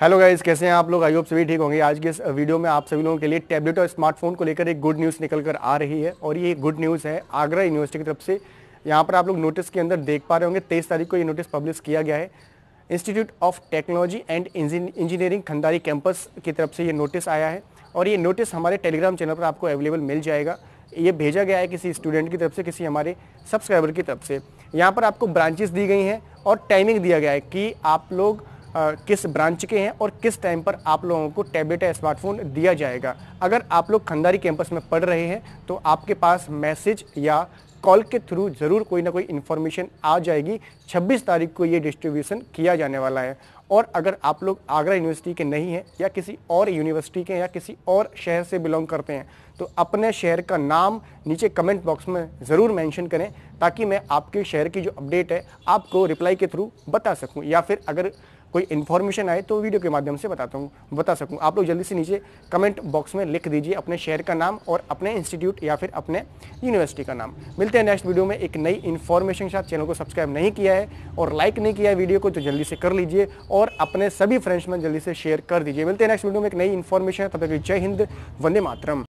hello guys कैसे हैं आप लोग आई होप सभी ठीक होंगे आज के इस वीडियो में आप सभी लोगों के लिए टैबलेट और स्मार्टफोन को लेकर एक गुड न्यूज़ निकल कर आ रही है और ये गुड न्यूज़ है आगरा यूनिवर्सिटी की तरफ से यहाँ पर आप लोग नोटिस के अंदर देख पा रहे होंगे तेईस तारीख को ये नोटिस पब्लिश किया गया है institute of technology and engineering Khandari campus की तरफ से ये नोटिस आया है और ये नोटिस हमारे टेलीग्राम चैनल पर आपको अवेलेबल मिल जाएगा ये भेजा गया है किसी स्टूडेंट की तरफ से किसी हमारे सब्सक्राइबर की तरफ से यहाँ पर आपको ब्रांचेस दी गई हैं और टाइमिंग दिया गया है कि आप लोग किस ब्रांच के हैं और किस टाइम पर आप लोगों को टैबलेट या स्मार्टफोन दिया जाएगा अगर आप लोग खंडारी कैंपस में पढ़ रहे हैं तो आपके पास मैसेज या कॉल के थ्रू ज़रूर कोई ना कोई इन्फॉर्मेशन आ जाएगी 26 तारीख को ये डिस्ट्रीब्यूशन किया जाने वाला है और अगर आप लोग आगरा यूनिवर्सिटी के नहीं हैं या किसी और यूनिवर्सिटी के या किसी और शहर से बिलोंग करते हैं तो अपने शहर का नाम नीचे कमेंट बॉक्स में ज़रूर मेंशन करें ताकि मैं आपके शहर की जो अपडेट है आपको रिप्लाई के थ्रू बता सकूं या फिर अगर कोई इन्फॉर्मेशन आए तो वीडियो के माध्यम से बताता हूँ बता सकूँ आप लोग जल्दी से नीचे कमेंट बॉक्स में लिख दीजिए अपने शहर का नाम और अपने इंस्टीट्यूट या फिर अपने यूनिवर्सिटी का नाम मिलते हैं नेक्स्ट वीडियो में एक नई इन्फॉर्मेशन के साथ चैनल को सब्सक्राइब नहीं किया है और लाइक नहीं किया है वीडियो को तो जल्दी से कर लीजिए और और अपने सभी फ्रेंड्स में जल्दी से शेयर कर दीजिए मिलते हैं नेक्स्ट वीडियो में एक नई इन्फॉर्मेशन तब तक जय हिंद वंदे मातरम